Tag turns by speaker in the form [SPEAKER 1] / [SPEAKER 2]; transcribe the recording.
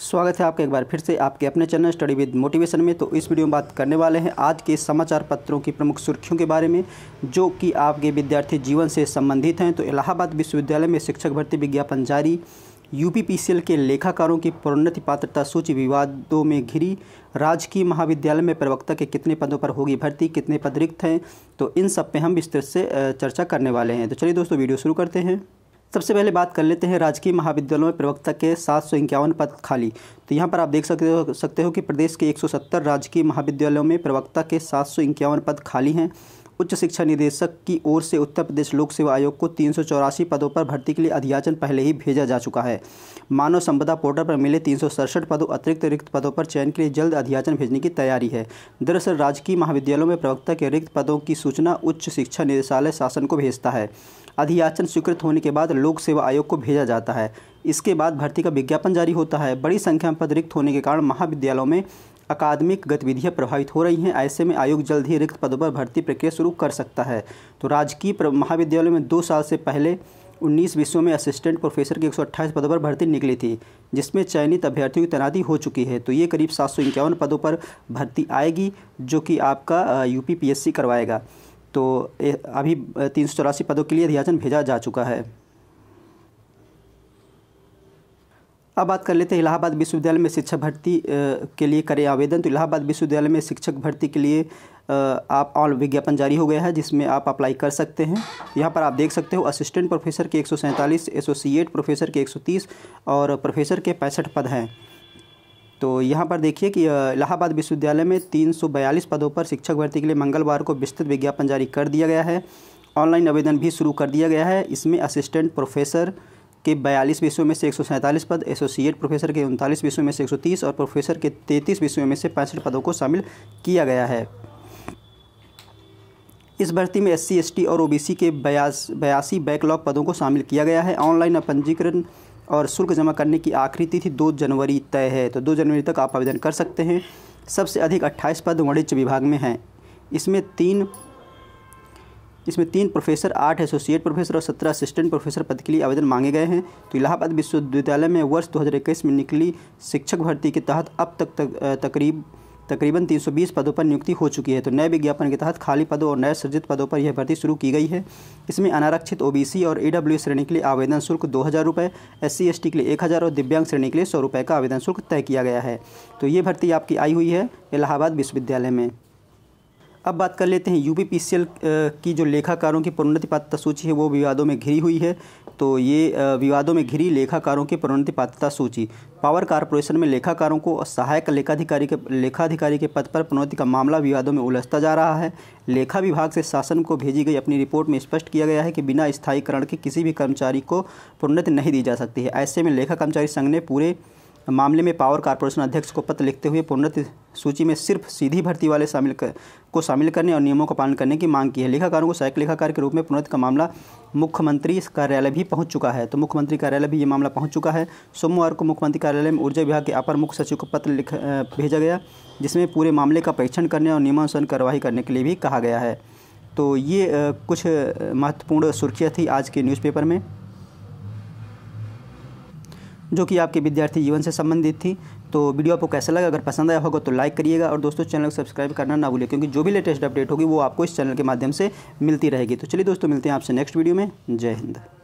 [SPEAKER 1] स्वागत है आपका एक बार फिर से आपके अपने चैनल स्टडी विद मोटिवेशन में तो इस वीडियो में बात करने वाले हैं आज के समाचार पत्रों की प्रमुख सुर्खियों के बारे में जो कि आपके विद्यार्थी जीवन से संबंधित हैं तो इलाहाबाद विश्वविद्यालय में शिक्षक भर्ती विज्ञापन जारी यूपीपीसीएल के लेखाकारों की प्रोन्नति पात्रता सूची विवादों में घिरी राजकीय महाविद्यालय में प्रवक्ता के कितने पदों पर होगी भर्ती कितने पद रिक्त हैं तो इन सब पे हम विस्तृत से चर्चा करने वाले हैं तो चलिए दोस्तों वीडियो शुरू करते हैं सबसे पहले बात कर लेते हैं राजकीय महाविद्यालयों में प्रवक्ता के सात सौ इक्यावन पद खाली तो यहाँ पर आप देख सकते हो सकते हो कि प्रदेश के 170 राजकीय महाविद्यालयों में प्रवक्ता के सात सौ इक्यावन पद खाली हैं उच्च शिक्षा निदेशक की ओर से उत्तर प्रदेश लोक सेवा आयोग को तीन पदों पर भर्ती के लिए अध्याचन पहले ही भेजा जा चुका है मानव संपदा पोर्टल पर मिले तीन पदों अतिरिक्त रिक्त पदों पर चयन के लिए जल्द अध्याचन भेजने की तैयारी है दरअसल राजकीय महाविद्यालयों में प्रवक्ता के रिक्त पदों की सूचना उच्च शिक्षा निदेशालय शासन को भेजता है अधियाचन स्वीकृत होने के बाद लोक सेवा आयोग को भेजा जाता है इसके बाद भर्ती का विज्ञापन जारी होता है बड़ी संख्या में पद रिक्त होने के कारण महाविद्यालयों में अकादमिक गतिविधियां प्रभावित हो रही हैं ऐसे में आयोग जल्द ही रिक्त पदों पर भर्ती प्रक्रिया शुरू कर सकता है तो राजकीय महाविद्यालय में दो साल से पहले उन्नीस विषयों में असिस्टेंट प्रोफेसर की एक पदों पर भर्ती निकली थी जिसमें चयनित अभ्यर्थियों की तैनाती हो चुकी है तो ये करीब सात पदों पर भर्ती आएगी जो कि आपका यू पी करवाएगा तो अभी तीन पदों के लिए अध्याचन भेजा जा चुका है अब बात कर लेते हैं इलाहाबाद विश्वविद्यालय में शिक्षक भर्ती के लिए करें आवेदन तो इलाहाबाद विश्वविद्यालय में शिक्षक भर्ती के लिए आप ऑल विज्ञापन जारी हो गया है जिसमें आप अप्लाई कर सकते हैं यहाँ पर आप देख सकते हो असिस्टेंट प्रोफेसर के एक एसोसिएट प्रोफेसर के एक और प्रोफेसर के पैंसठ पद हैं तो यहाँ पर देखिए कि इलाहाबाद विश्वविद्यालय में 342 पदों पर शिक्षक भर्ती के लिए मंगलवार को विस्तृत विज्ञापन जारी कर दिया गया है ऑनलाइन आवेदन भी शुरू कर दिया गया है इसमें असिस्टेंट प्रोफेसर के बयालीस विषयों में से एक पद एसोसिएट प्रोफेसर के उनतालीस विषयों में से 130 और प्रोफेसर के तैंतीस विषयों में से पैंसठ पदों को शामिल किया गया है इस भर्ती में एस सी और ओबीसी के बयासी बैकलॉग पदों को शामिल किया गया है ऑनलाइन पंजीकरण और शुल्क जमा करने की आखिरी तिथि दो जनवरी तय है तो दो जनवरी तक आप आवेदन कर सकते हैं सबसे अधिक अट्ठाईस पद वाणिज्य विभाग में हैं इसमें तीन इसमें तीन प्रोफेसर आठ एसोसिएट प्रोफेसर और सत्रह असिस्टेंट प्रोफेसर पद के लिए आवेदन मांगे गए हैं तो इलाहाबाद विश्वविद्यालय में वर्ष दो में निकली शिक्षक भर्ती के तहत अब तक, तक तकरीब तकरीबन 320 पदों पर नियुक्ति हो चुकी है तो नए विज्ञापन के तहत खाली पदों और नए सृजित पदों पर यह भर्ती शुरू की गई है इसमें अनारक्षित ओबीसी और ईडब्ल्यू श्रेणी के लिए आवेदन शुल्क दो हज़ार रुपये एस सी के लिए एक हज़ार और दिव्यांग श्रेणी के लिए सौ रुपये का आवेदन शुल्क तय किया गया है तो ये भर्ती आपकी आई हुई है इलाहाबाद विश्वविद्यालय में अब बात कर लेते हैं यू की जो लेखाकारों की प्रोन्नति पात्रता सूची है वो विवादों में घिरी हुई है तो ये विवादों में घिरी लेखाकारों की प्रोन्नति पात्रता सूची पावर कारपोरेशन में लेखाकारों को सहायक लेखाधिकारी के लेखाधिकारी के पद पर प्रोन्नति का मामला विवादों में उलझता जा रहा है लेखा विभाग से शासन को भेजी गई अपनी रिपोर्ट में स्पष्ट किया गया है कि बिना स्थायीकरण के किसी भी कर्मचारी को प्रोन्नति नहीं दी जा सकती है ऐसे में लेखा कर्मचारी संघ ने पूरे मामले में पावर कॉरपोरेशन अध्यक्ष को पत्र लिखते हुए प्रोन्नत सूची में सिर्फ सीधी भर्ती वाले शामिल कर, को शामिल करने और नियमों का पालन करने की मांग की है लेखाकारों को सहायक लेखाकार के रूप में प्रोन्नत का मामला मुख्यमंत्री कार्यालय भी पहुंच चुका है तो मुख्यमंत्री कार्यालय भी ये मामला पहुंच चुका है सोमवार को मुख्यमंत्री कार्यालय में ऊर्जा विभाग के अपर मुख्य सचिव को पत्र लिख भेजा गया जिसमें पूरे मामले का परीक्षण करने और नियमानुसार कार्रवाई करने के लिए भी कहा गया है तो ये कुछ महत्वपूर्ण सुर्खियाँ थी आज के न्यूज़पेपर में जो कि आपके विद्यार्थी जीवन से संबंधित थी तो वीडियो आपको कैसा लगा अगर पसंद आया होगा तो लाइक करिएगा और दोस्तों चैनल को सब्सक्राइब करना ना भूलिए क्योंकि जो भी लेटेस्ट अपडेट होगी वो आपको इस चैनल के माध्यम से मिलती रहेगी तो चलिए दोस्तों मिलते हैं आपसे नेक्स्ट वीडियो में जय हिंद